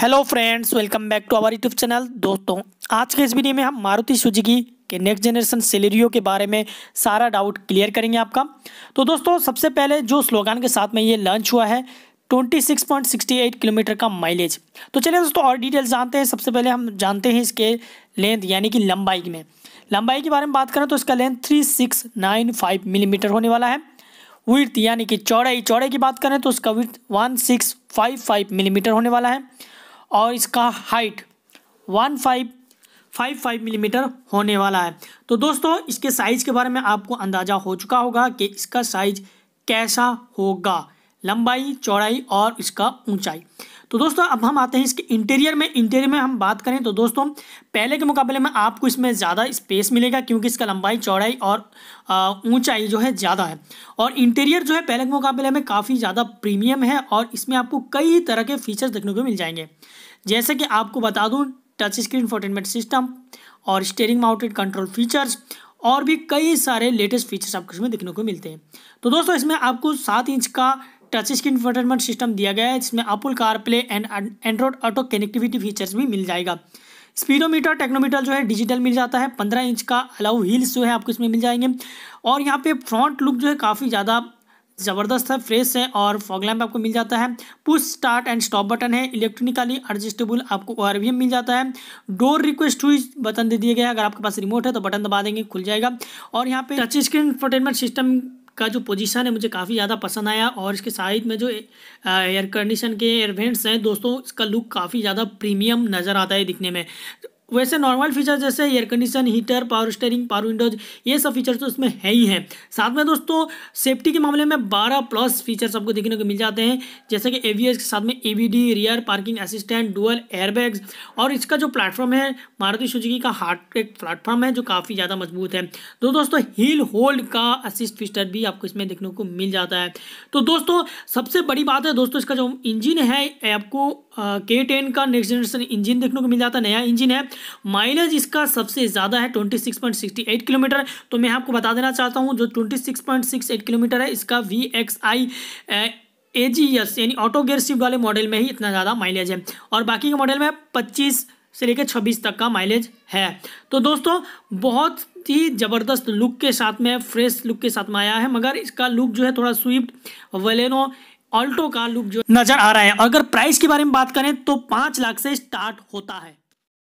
hello friends welcome back to our YouTube channel दोस्तों आज के इस वीडियो में हम मारुति सुजुकी के नेक्स्ट जनरेशन सैलरियों के बारे में सारा डाउट क्लियर करेंगे आपका तो दोस्तों सबसे पहले जो स्लोगान के साथ में ये लॉन्च हुआ है 26.68 किलोमीटर का माइलेज तो चलिए दोस्तों और डिटेल जानते हैं सबसे पहले हम जानते हैं इसके लेंथ यानी कि लंबाई में लंबाई के बारे में बात करें तो इसका लेंथ थ्री मिलीमीटर होने वाला है विर्थ यानी कि चौड़ाई चौड़ाई की बात करें तो उसका विर्थ वन मिलीमीटर होने वाला है और इसका height one five five five millimetre होने वाला है तो दोस्तों इसके साइज़ के बारे में आपको अंदाज़ा हो चुका होगा कि इसका साइज कैसा होगा लंबाई चौड़ाई और इसका ऊंचाई तो दोस्तों अब हम आते हैं इसके इंटीरियर में इंटीरियर में हम बात करें तो दोस्तों पहले के मुकाबले में आपको इसमें ज़्यादा स्पेस मिलेगा क्योंकि इसका लंबाई चौड़ाई और ऊंचाई जो है ज़्यादा है और इंटीरियर जो है पहले के मुकाबले में काफ़ी ज़्यादा प्रीमियम है और इसमें आपको कई तरह के फीचर्स देखने को मिल जाएंगे जैसे कि आपको बता दूँ टच स्क्रीन फोटेनमेंट सिस्टम और स्टेयरिंग माउंटेड कंट्रोल फीचर्स और भी कई सारे लेटेस्ट फीचर्स आपको इसमें देखने को मिलते हैं तो दोस्तों इसमें आपको सात इंच का टच स्क्रीन इंटरटेनमेंट सिस्टम दिया गया है जिसमें Apple car play and Android auto connectivity features भी मिल जाएगा स्पीडोमीटर टेक्नोमीटर जो है डिजिटल मिल जाता है पंद्रह इंच का अलाउ हील्स जो है आपको इसमें मिल जाएंगे और यहाँ पे फ्रंट लुक जो है काफ़ी ज़्यादा ज़बरदस्त है फ्रेश है और फॉग लैम्प आपको मिल जाता है push start and stop button है इलेक्ट्रॉनिकली एडजस्टेबल आपको ओ मिल जाता है डोर रिक्वेस्ट हुई बटन दे दिया गया अगर आपके पास रिमोट है तो बटन दबा देंगे खुल जाएगा और यहाँ पे टच स्क्रीन इंटरटेनमेंट सिस्टम का जो पोजीशन है मुझे काफ़ी ज़्यादा पसंद आया और इसके साइड में जो एयर कंडीशन के एयरवेंट्स हैं दोस्तों इसका लुक काफ़ी ज़्यादा प्रीमियम नज़र आता है दिखने में वैसे नॉर्मल फीचर जैसे air condition heater power steering power windows ये सब फीचर्स तो इसमें है ही हैं साथ में दोस्तों सेफ्टी के मामले में 12 प्लस फीचर्स आपको देखने को मिल जाते हैं जैसे कि ए के साथ में a rear parking assistant dual airbags और इसका जो प्लेटफॉर्म है मारुति सुजुकी का हार्ट एक प्लेटफॉर्म है जो काफ़ी ज़्यादा मजबूत है तो दोस्तों हील होल्ड का असिस्ट फीचर भी आपको इसमें देखने को मिल जाता है तो दोस्तों सबसे बड़ी बात है दोस्तों इसका जो इंजिन है आपको के टेन का नेक्स्ट जनरेशन इंजन देखने को मिल जाता है नया इंजिन है माइलेज इसका सबसे ज़्यादा है 26.68 किलोमीटर तो मैं आपको बता देना चाहता हूँ जो 26.68 किलोमीटर है इसका V X I A G S यानी ऑटो गेयर शिफ्ट वाले मॉडल में ही इतना ज़्यादा माइलेज है और बाकी के मॉडल में पच्चीस से लेकर छब्बीस तक का माइलेज है तो दोस्तों बहुत ही ज़बरदस्त लुक के साथ में फ्रेश लुक के साथ में आया है मगर इसका लुक जो है थोड़ा स्विफ्ट वेलेनो ऑल्टो का लुक जो नज़र आ रहा है अगर प्राइस के बारे में बात करें तो पाँच लाख से स्टार्ट होता है